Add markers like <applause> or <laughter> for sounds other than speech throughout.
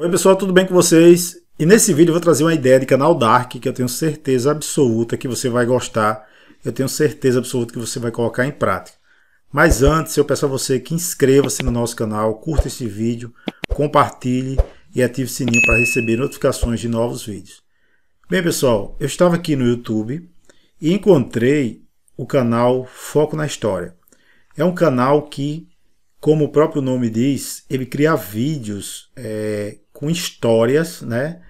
Oi pessoal, tudo bem com vocês? E nesse vídeo eu vou trazer uma ideia de canal Dark que eu tenho certeza absoluta que você vai gostar. Eu tenho certeza absoluta que você vai colocar em prática. Mas antes eu peço a você que inscreva-se no nosso canal, curta esse vídeo, compartilhe e ative o sininho para receber notificações de novos vídeos. Bem pessoal, eu estava aqui no YouTube e encontrei o canal Foco na História. É um canal que, como o próprio nome diz, ele cria vídeos é, com histórias, né,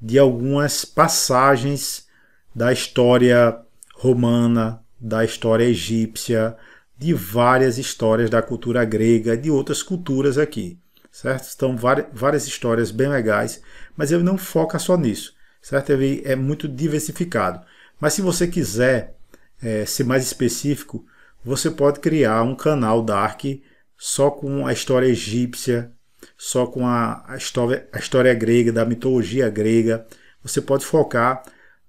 de algumas passagens da história romana, da história egípcia, de várias histórias da cultura grega, de outras culturas aqui, certo? Estão várias histórias bem legais, mas ele não foca só nisso, certo? Ele é muito diversificado. Mas se você quiser é, ser mais específico, você pode criar um canal Dark só com a história egípcia, só com a, a, história, a história grega, da mitologia grega. Você pode focar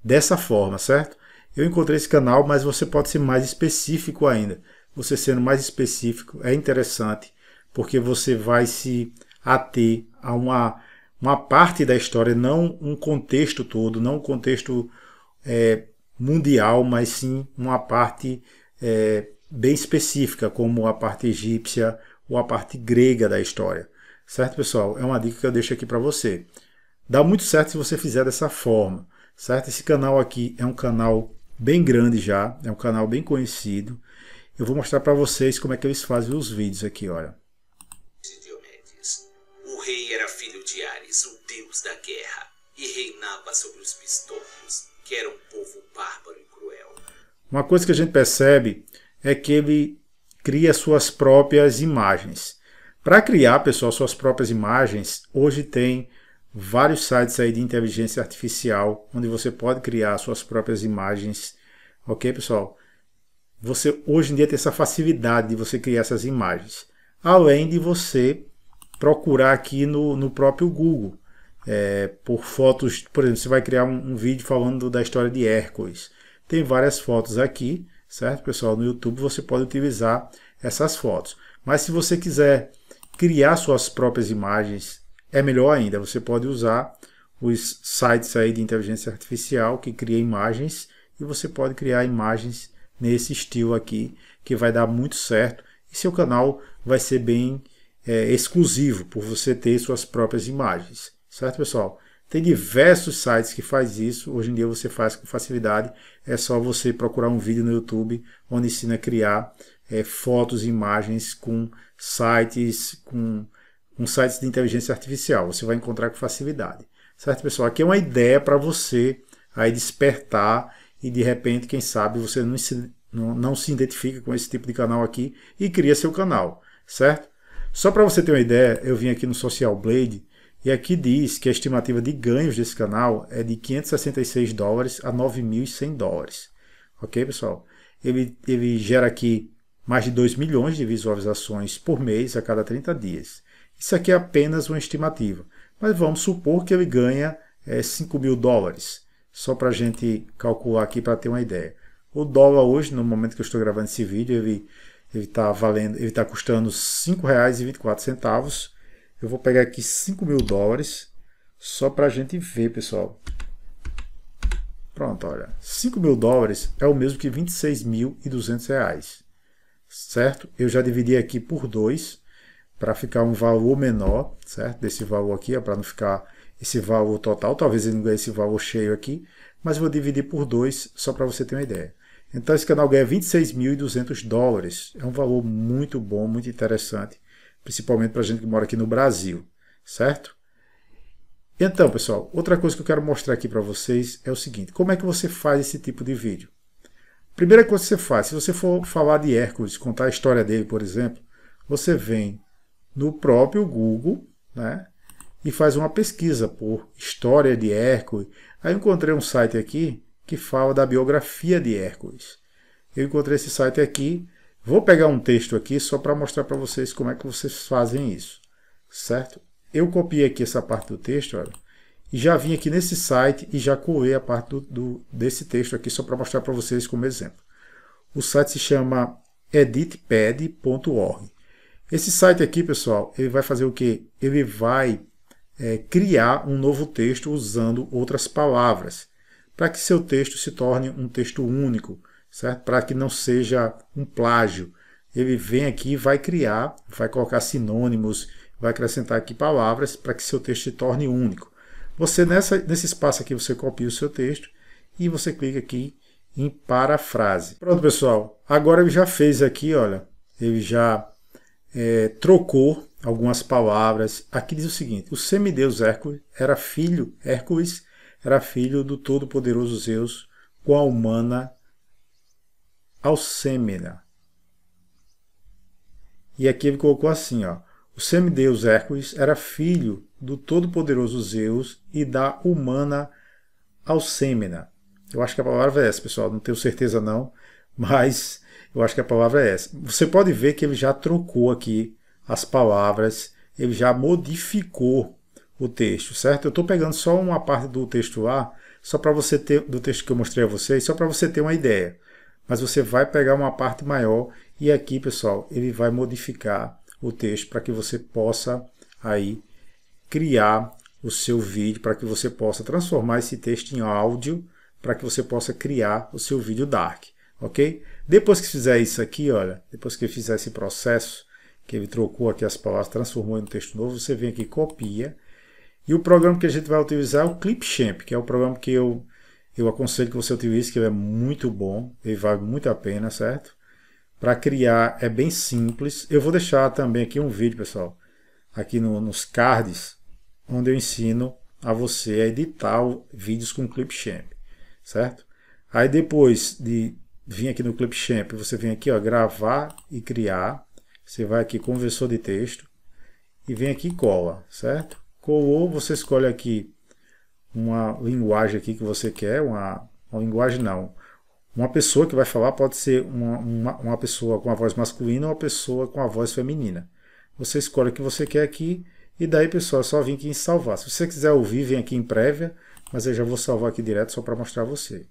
dessa forma, certo? Eu encontrei esse canal, mas você pode ser mais específico ainda. Você sendo mais específico é interessante, porque você vai se ater a uma, uma parte da história, não um contexto todo, não um contexto é, mundial, mas sim uma parte é, bem específica, como a parte egípcia ou a parte grega da história. Certo, pessoal? É uma dica que eu deixo aqui para você. Dá muito certo se você fizer dessa forma, certo? Esse canal aqui é um canal bem grande já, é um canal bem conhecido. Eu vou mostrar para vocês como é que eles fazem os vídeos aqui, olha. O rei era filho de Ares, o deus da guerra, e reinava sobre os que era um povo bárbaro e cruel. Uma coisa que a gente percebe é que ele cria suas próprias imagens. Para criar, pessoal, suas próprias imagens, hoje tem vários sites aí de inteligência artificial onde você pode criar suas próprias imagens, ok, pessoal? Você hoje em dia tem essa facilidade de você criar essas imagens, além de você procurar aqui no, no próprio Google é, por fotos, por exemplo, você vai criar um, um vídeo falando da história de Hércules. Tem várias fotos aqui, certo, pessoal? No YouTube você pode utilizar essas fotos. Mas se você quiser criar suas próprias imagens é melhor ainda. Você pode usar os sites aí de inteligência artificial que cria imagens e você pode criar imagens nesse estilo aqui que vai dar muito certo e seu canal vai ser bem é, exclusivo por você ter suas próprias imagens, certo pessoal? Tem diversos sites que faz isso. Hoje em dia você faz com facilidade. É só você procurar um vídeo no YouTube onde ensina a criar é, fotos, imagens com sites, com, com sites de inteligência artificial. Você vai encontrar com facilidade. Certo, pessoal? Aqui é uma ideia para você aí despertar e de repente, quem sabe, você não se, não, não se identifica com esse tipo de canal aqui e cria seu canal, certo? Só para você ter uma ideia, eu vim aqui no Social Blade e aqui diz que a estimativa de ganhos desse canal é de 566 dólares a 9.100 dólares. Ok, pessoal? Ele, ele gera aqui mais de 2 milhões de visualizações por mês a cada 30 dias. Isso aqui é apenas uma estimativa, mas vamos supor que ele ganha é, 5 mil dólares, só para a gente calcular aqui para ter uma ideia. O dólar hoje, no momento que eu estou gravando esse vídeo, ele está valendo, ele está custando R$ 5,24 eu vou pegar aqui 5 mil dólares, só para a gente ver, pessoal. Pronto, olha. 5 mil dólares é o mesmo que 26.200 reais, certo? Eu já dividi aqui por 2 para ficar um valor menor, certo? Desse valor aqui, para não ficar esse valor total. Talvez ele não ganhe esse valor cheio aqui, mas vou dividir por 2 só para você ter uma ideia. Então esse canal ganha 26.200 dólares. É um valor muito bom, muito interessante principalmente para a gente que mora aqui no Brasil, certo? Então, pessoal, outra coisa que eu quero mostrar aqui para vocês é o seguinte, como é que você faz esse tipo de vídeo? Primeira coisa que você faz, se você for falar de Hércules, contar a história dele, por exemplo, você vem no próprio Google, né, e faz uma pesquisa por história de Hércules. Aí eu encontrei um site aqui que fala da biografia de Hércules. Eu encontrei esse site aqui Vou pegar um texto aqui só para mostrar para vocês como é que vocês fazem isso, certo? Eu copiei aqui essa parte do texto, olha, e já vim aqui nesse site e já colei a parte do, do, desse texto aqui só para mostrar para vocês como exemplo. O site se chama editpad.org. Esse site aqui, pessoal, ele vai fazer o quê? Ele vai é, criar um novo texto usando outras palavras, para que seu texto se torne um texto único, certo? Para que não seja um plágio. Ele vem aqui e vai criar, vai colocar sinônimos, vai acrescentar aqui palavras para que seu texto se torne único. Você nessa, nesse espaço aqui você copia o seu texto e você clica aqui em parafrase. Pronto, pessoal. Agora ele já fez aqui, olha, ele já é, trocou algumas palavras. Aqui diz o seguinte: o semideus Hércules era filho Hércules era filho do todo-poderoso Zeus com a humana Alcêmera. E aqui ele colocou assim, ó. O semideus Hércules era filho do todo-poderoso Zeus e da humana Alcêmena. Eu acho que a palavra é essa, pessoal, não tenho certeza não, <laughs> mas eu acho que a palavra é essa. Você pode ver que ele já trocou aqui as palavras, ele já modificou o texto, certo? Eu estou pegando só uma parte do texto lá, só para você ter, do texto que eu mostrei a vocês, só para você ter uma ideia mas você vai pegar uma parte maior e aqui, pessoal, ele vai modificar o texto para que você possa aí criar o seu vídeo, para que você possa transformar esse texto em áudio, para que você possa criar o seu vídeo dark, ok? Depois que fizer isso aqui, olha, depois que fizer esse processo, que ele trocou aqui as palavras, transformou em um texto novo, você vem aqui, copia, e o programa que a gente vai utilizar é o Clipchamp, que é o programa que eu eu aconselho que você utilize, que ele é muito bom, ele vale muito a pena, certo? Para criar é bem simples. Eu vou deixar também aqui um vídeo, pessoal, aqui no, nos cards, onde eu ensino a você a editar vídeos com Clipchamp, certo? Aí depois de vir aqui no Clipchamp, você vem aqui, ó, gravar e criar. Você vai aqui, conversor de texto, e vem aqui e cola, certo? Colou, você escolhe aqui uma linguagem aqui que você quer, uma, uma linguagem não. Uma pessoa que vai falar pode ser uma, uma, uma pessoa com a voz masculina ou uma pessoa com a voz feminina. Você escolhe o que você quer aqui e daí, pessoal, é só vir aqui em salvar. Se você quiser ouvir, vem aqui em prévia, mas eu já vou salvar aqui direto só para mostrar você.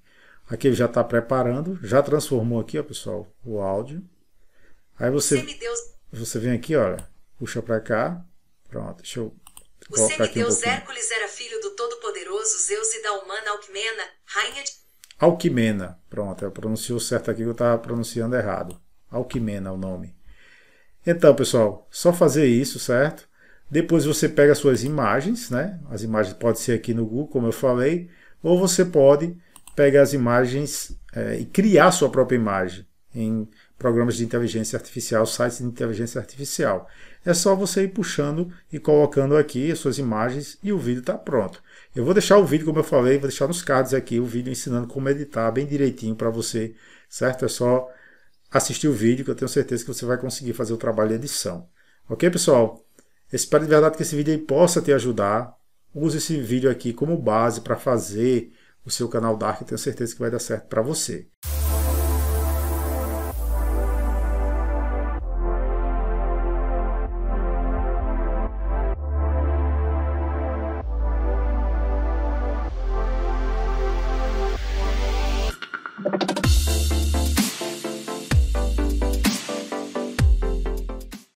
Aqui ele já está preparando, já transformou aqui, ó, pessoal, o áudio. Aí você, você vem aqui, olha, puxa para cá. Pronto, deixa eu o semideus um Hércules era filho do todo-poderoso Zeus e da humana Alquimena, rainha de... Alquimena, pronto, eu pronunciou certo aqui que eu estava pronunciando errado. Alquimena é o nome. Então, pessoal, só fazer isso, certo? Depois você pega suas imagens, né? As imagens podem ser aqui no Google, como eu falei, ou você pode pegar as imagens é, e criar sua própria imagem em programas de inteligência artificial, sites de inteligência artificial. É só você ir puxando e colocando aqui as suas imagens e o vídeo está pronto. Eu vou deixar o vídeo, como eu falei, vou deixar nos cards aqui o vídeo ensinando como editar bem direitinho para você, certo? É só assistir o vídeo que eu tenho certeza que você vai conseguir fazer o trabalho de edição. Ok, pessoal? Espero de verdade que esse vídeo possa te ajudar. Use esse vídeo aqui como base para fazer o seu canal Dark. Tenho certeza que vai dar certo para você.